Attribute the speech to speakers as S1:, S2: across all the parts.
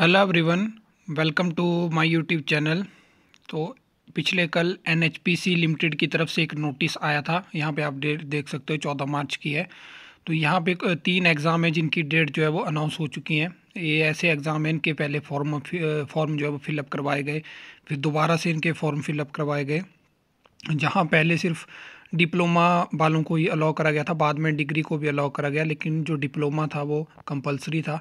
S1: hello everyone welcome to my YouTube channel तो पिछले कल एन लिमिटेड की तरफ से एक नोटिस आया था यहाँ पे आप डेट देख सकते हो चौदह मार्च की है तो यहाँ पे तीन एग्ज़ाम है जिनकी डेट जो है वो अनाउंस हो चुकी हैं ये ऐसे एग्ज़ाम हैं इनके पहले फॉर्म फॉर्म जो है वो फिलअप करवाए गए फिर दोबारा से इनके फॉर्म फिलअप करवाए गए जहाँ पहले सिर्फ डिप्लोमा वालों को ही अलाउ करा गया था बाद में डिग्री को भी अलाउ करा गया लेकिन जो डिप्लोमा था वो कंपलसरी था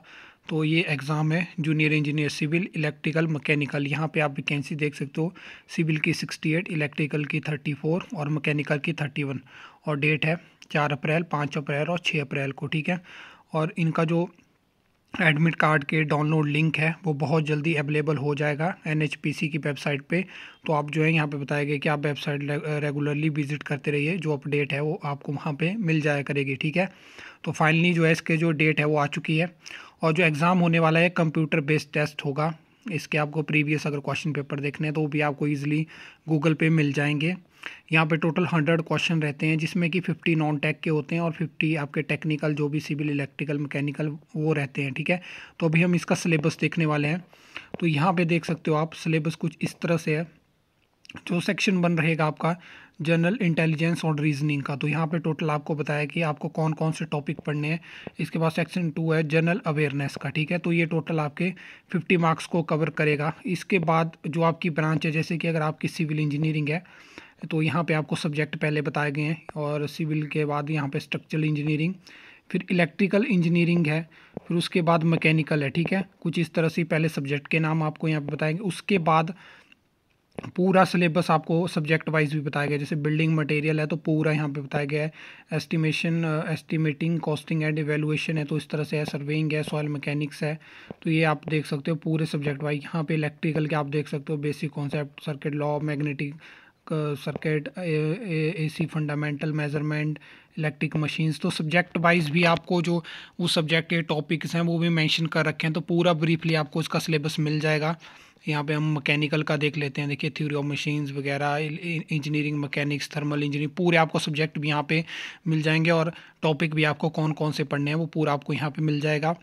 S1: तो ये एग्ज़ाम है junior engineer civil electrical mechanical यहाँ पे आप वैकेंसी देख सकते हो सिविल की 68 इलेक्ट्रिकल की 34 और मैकेनिकल की 31 और डेट है चार अप्रैल पाँच अप्रैल और छः अप्रैल को ठीक है और इनका जो एडमिट कार्ड के डाउनलोड लिंक है वो बहुत जल्दी अवेलेबल हो जाएगा एन की वेबसाइट पे तो आप जो है यहाँ पे बताया गया कि आप वेबसाइट रेगुलरली विजिट करते रहिए जो अपडेट है वो आपको वहाँ पे मिल जाया करेगी ठीक है तो फाइनली जो है इसके जो डेट है वो आ चुकी है और जो एग्ज़ाम होने वाला है कंप्यूटर बेस्ड टेस्ट होगा इसके आपको प्रीवियस अगर क्वेश्चन पेपर देखने हैं तो वो भी आपको ईजिली गूगल पे मिल जाएंगे यहाँ पे टोटल हंड्रेड क्वेश्चन रहते हैं जिसमें कि फिफ्टी नॉन टेक के होते हैं और फिफ्टी आपके टेक्निकल जो भी सिविल इलेक्ट्रिकल मैकेनिकल वो रहते हैं ठीक है तो अभी हम इसका सिलेबस देखने वाले हैं तो यहाँ पर देख सकते हो आप सिलेबस कुछ इस तरह से है जो सेक्शन बन रहेगा आपका जनरल इंटेलिजेंस और रीजनिंग का तो यहाँ पे टोटल आपको बताया कि आपको कौन कौन से टॉपिक पढ़ने हैं इसके बाद सेक्शन टू है जनरल अवेयरनेस का ठीक है तो ये टोटल आपके 50 मार्क्स को कवर करेगा इसके बाद जो आपकी ब्रांच है जैसे कि अगर आपकी सिविल इंजीनियरिंग है तो यहाँ पे आपको सब्जेक्ट पहले बताए गए हैं और सिविल के बाद यहाँ पे स्ट्रक्चरल इंजीनियरिंग फिर इलेक्ट्रिकल इंजीनियरिंग है फिर उसके बाद मैकेनिकल है ठीक है कुछ इस तरह से पहले सब्जेक्ट के नाम आपको यहाँ पे बताएंगे उसके बाद पूरा सिलेबस आपको सब्जेक्ट वाइज भी बताया गया जैसे बिल्डिंग मटेरियल है तो पूरा यहाँ पे बताया गया है estimation estimating costing and evaluation है तो इस तरह से है सर्वेइंग है सॉयल मैकेनिक्स है तो ये आप देख सकते हो पूरे सब्जेक्ट वाइज यहाँ पे इलेक्ट्रिकल के आप देख सकते हो basic concept circuit law magnetic circuit A C fundamental measurement electric machines तो सब्जेक्ट वाइज भी आपको जो उस सब्जेक्ट के टॉपिक्स हैं वो भी मैंशन कर रखे हैं तो पूरा ब्रीफली आपको इसका सिलेबस मिल जाएगा यहाँ पे हम मैकेनिकल का देख लेते हैं देखिए थ्योरी ऑफ मशीन्स वगैरह इंजीनियरिंग मैकेनिक्स थर्मल इंजीनियरिंग पूरे आपको सब्जेक्ट भी यहाँ पे मिल जाएंगे और टॉपिक भी आपको कौन कौन से पढ़ने हैं वो पूरा आपको यहाँ पे मिल जाएगा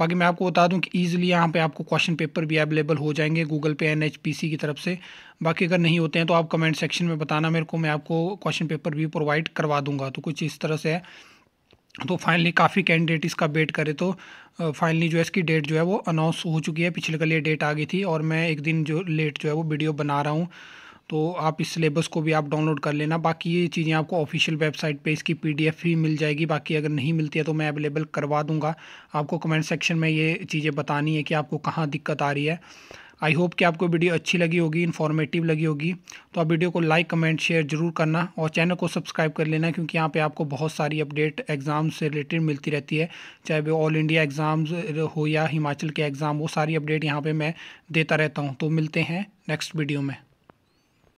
S1: बाकी मैं आपको बता दूँ कि ईजिली यहाँ पे आपको क्वेश्चन पेपर भी अवेलेबल हो जाएंगे गूगल पे एन की तरफ से बाकी अगर नहीं होते हैं तो आप कमेंट सेक्शन में बताना मेरे को मैं आपको क्वेश्चन पेपर भी प्रोवाइड करवा दूंगा तो कुछ इस तरह से है तो फाइनली काफ़ी कैंडिडेट इसका वेट करे तो फाइनली जो है इसकी डेट जो है वो अनाउंस हो चुकी है पिछले कल ये डेट आ गई थी और मैं एक दिन जो लेट जो है वो वीडियो बना रहा हूँ तो आप इस सिलेबस को भी आप डाउनलोड कर लेना बाकी ये चीज़ें आपको ऑफिशियल वेबसाइट पे इसकी पीडीएफ भी मिल जाएगी बाकी अगर नहीं मिलती है तो मैं अवेलेबल करवा दूंगा आपको कमेंट सेक्शन में ये चीज़ें बतानी है कि आपको कहाँ दिक्कत आ रही है आई होप कि आपको वीडियो अच्छी लगी होगी इन्फॉर्मेटिव लगी होगी तो आप वीडियो को लाइक कमेंट शेयर जरूर करना और चैनल को सब्सक्राइब कर लेना क्योंकि यहाँ पे आपको बहुत सारी अपडेट एग्ज़ाम से रिलेटेड मिलती रहती है चाहे वो ऑल इंडिया एग्ज़ाम्स हो या हिमाचल के एग्ज़ाम वो सारी अपडेट यहाँ पर मैं देता रहता हूँ तो मिलते हैं नेक्स्ट वीडियो में